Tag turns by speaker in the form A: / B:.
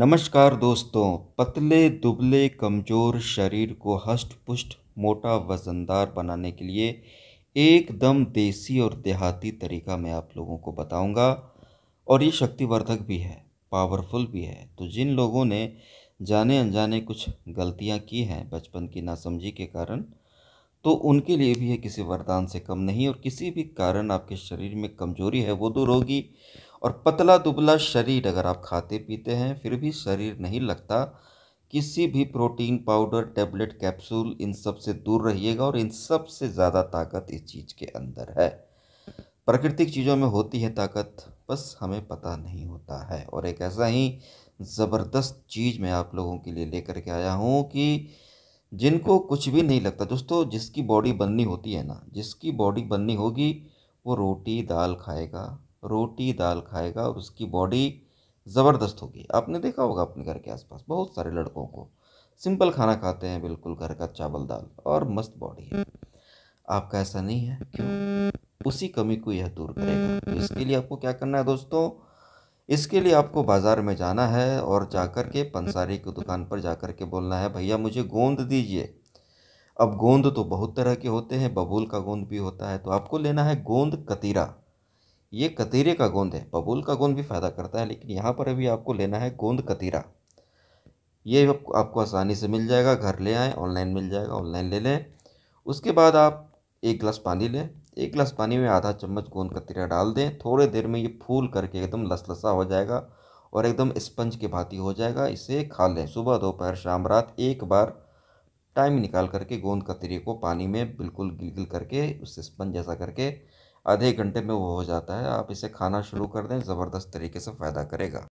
A: नमस्कार दोस्तों पतले दुबले कमज़ोर शरीर को हष्ट पुष्ट मोटा वज़नदार बनाने के लिए एकदम देसी और देहाती तरीका मैं आप लोगों को बताऊंगा और ये शक्तिवर्धक भी है पावरफुल भी है तो जिन लोगों ने जाने अनजाने कुछ गलतियां की हैं बचपन की नासमझी के कारण तो उनके लिए भी ये किसी वरदान से कम नहीं और किसी भी कारण आपके शरीर में कमजोरी है वो दूर होगी और पतला दुबला शरीर अगर आप खाते पीते हैं फिर भी शरीर नहीं लगता किसी भी प्रोटीन पाउडर टेबलेट कैप्सूल इन सब से दूर रहिएगा और इन सब से ज़्यादा ताकत इस चीज़ के अंदर है प्राकृतिक चीज़ों में होती है ताकत बस हमें पता नहीं होता है और एक ऐसा ही ज़बरदस्त चीज़ मैं आप लोगों के लिए लेकर के आया हूँ कि जिनको कुछ भी नहीं लगता दोस्तों जिसकी बॉडी बननी होती है ना जिसकी बॉडी बननी होगी वो रोटी दाल खाएगा रोटी दाल खाएगा और उसकी बॉडी ज़बरदस्त होगी आपने देखा होगा अपने घर के आसपास बहुत सारे लड़कों को सिंपल खाना खाते हैं बिल्कुल घर का चावल दाल और मस्त बॉडी है आपका ऐसा नहीं है क्यों उसी कमी को यह दूर करेगा तो इसके लिए आपको क्या करना है दोस्तों इसके लिए आपको बाज़ार में जाना है और जाकर के पंसारी की दुकान पर जाकर के बोलना है भैया मुझे गोंद दीजिए अब गोंद तो बहुत तरह के होते हैं बबूल का गोंद भी होता है तो आपको लेना है गोंद कतीरा ये कतीरे का गोंद है बबूल का गोंद भी फ़ायदा करता है लेकिन यहाँ पर अभी आपको लेना है गोंद कतीरा ये आपको आसानी से मिल जाएगा घर ले आएँ ऑनलाइन मिल जाएगा ऑनलाइन ले लें उसके बाद आप एक गिलास पानी लें एक गिलास पानी में आधा चम्मच गोंद कतीरा डाल दें थोड़े देर में ये फूल करके एकदम लसलसा हो जाएगा और एकदम स्पंज के भांति हो जाएगा इसे खा लें सुबह दोपहर शाम रात एक बार टाइम निकाल करके गोंद कतीरे को पानी में बिल्कुल गिल गिल करके उससे स्पंज जैसा करके आधे घंटे में वो हो जाता है आप इसे खाना शुरू कर दें ज़बरदस्त तरीके से फ़ायदा करेगा